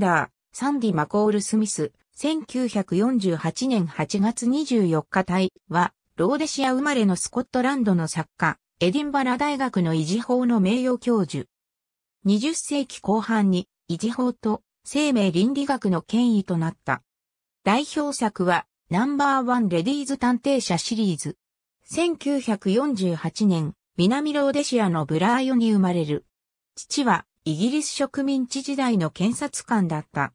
ダー、サンディ・マコール・スミス、1948年8月24日隊は、ローデシア生まれのスコットランドの作家、エディンバラ大学の維持法の名誉教授。20世紀後半に維持法と生命倫理学の権威となった。代表作は、ナンバーワンレディーズ探偵者シリーズ。1948年、南ローデシアのブラーヨに生まれる。父はイギリス植民地時代の検察官だった。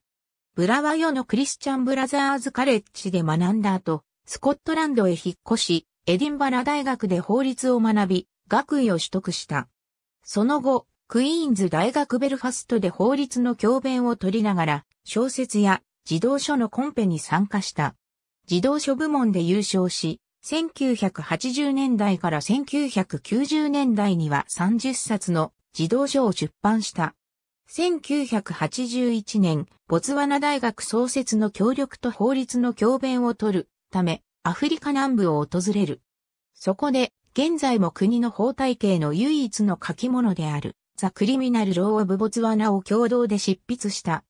ブラワヨのクリスチャンブラザーズカレッジで学んだ後、スコットランドへ引っ越し、エディンバラ大学で法律を学び、学位を取得した。その後、クイーンズ大学ベルファストで法律の教鞭を取りながら、小説や児童書のコンペに参加した。児童書部門で優勝し、1980年代から1990年代には30冊の児童書を出版した。1981年、ボツワナ大学創設の協力と法律の教鞭を取るため、アフリカ南部を訪れる。そこで、現在も国の法体系の唯一の書き物である、ザ・クリミナル・ロー・オブ・ボツワナを共同で執筆した。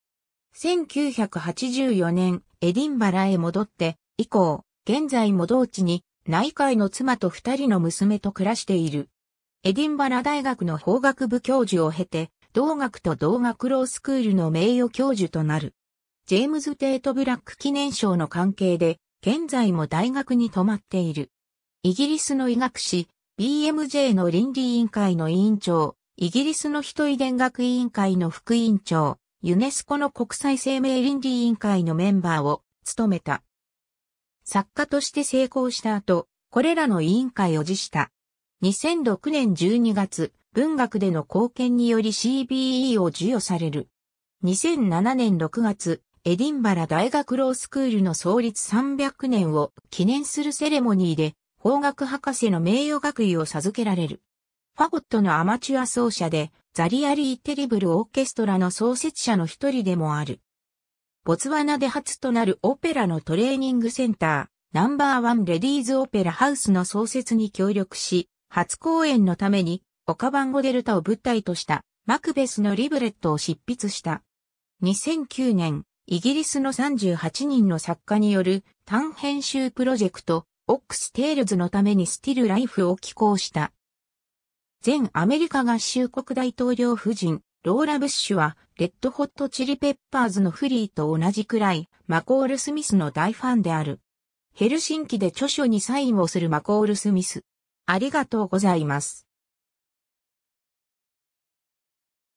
1984年、エディンバラへ戻って、以降、現在も同地に、内海の妻と二人の娘と暮らしている。エディンバラ大学の法学部教授を経て、同学と同学ロースクールの名誉教授となる。ジェームズ・テート・ブラック記念賞の関係で、現在も大学に泊まっている。イギリスの医学誌、BMJ の倫理委員会の委員長、イギリスの人遺伝学委員会の副委員長、ユネスコの国際生命倫理委員会のメンバーを務めた。作家として成功した後、これらの委員会を辞した。2006年12月、文学での貢献により CBE を授与される。2007年6月、エディンバラ大学ロースクールの創立300年を記念するセレモニーで、法学博士の名誉学位を授けられる。ファゴットのアマチュア奏者で、ザリアリー・テリブル・オーケストラの創設者の一人でもある。ボツワナで初となるオペラのトレーニングセンター、ナンバーワンレディーズオペラハウスの創設に協力し、初公演のために、岡ンゴデルタを舞台としたマクベスのリブレットを執筆した。2009年、イギリスの38人の作家による単編集プロジェクト、オックステールズのためにスティルライフを寄稿した。前アメリカ合衆国大統領夫人、ローラ・ブッシュは、レッドホットチリペッパーズのフリーと同じくらい、マコール・スミスの大ファンである。ヘルシンキで著書にサインをするマコール・スミス。ありがとうございます。